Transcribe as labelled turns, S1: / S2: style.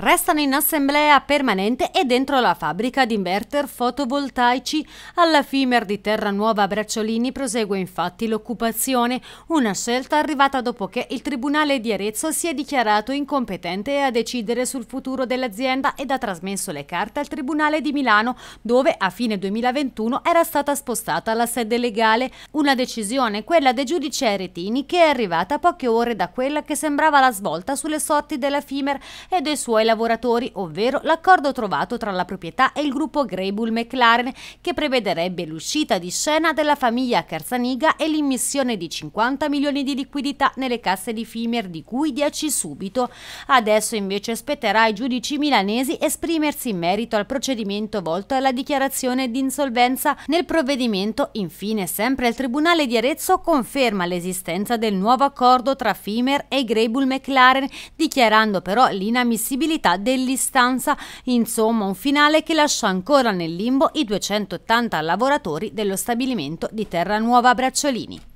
S1: Restano in assemblea permanente e dentro la fabbrica di inverter fotovoltaici. Alla Fimer di Terranuova Bracciolini prosegue infatti l'occupazione, una scelta arrivata dopo che il Tribunale di Arezzo si è dichiarato incompetente a decidere sul futuro dell'azienda ed ha trasmesso le carte al Tribunale di Milano, dove a fine 2021 era stata spostata la sede legale. Una decisione, quella dei giudici aretini, che è arrivata poche ore da quella che sembrava la svolta sulle sorti della Fimer e dei suoi lavoratori, ovvero l'accordo trovato tra la proprietà e il gruppo Greybull McLaren che prevederebbe l'uscita di scena della famiglia Carzaniga e l'immissione di 50 milioni di liquidità nelle casse di Fimer di cui 10 subito. Adesso invece spetterà ai giudici milanesi esprimersi in merito al procedimento volto alla dichiarazione di insolvenza. Nel provvedimento infine sempre il Tribunale di Arezzo conferma l'esistenza del nuovo accordo tra Fimer e Greybull McLaren dichiarando però l'inammissibilità fattibilità dell'istanza. Insomma, un finale che lascia ancora nel limbo i 280 lavoratori dello stabilimento di Terranuova Bracciolini.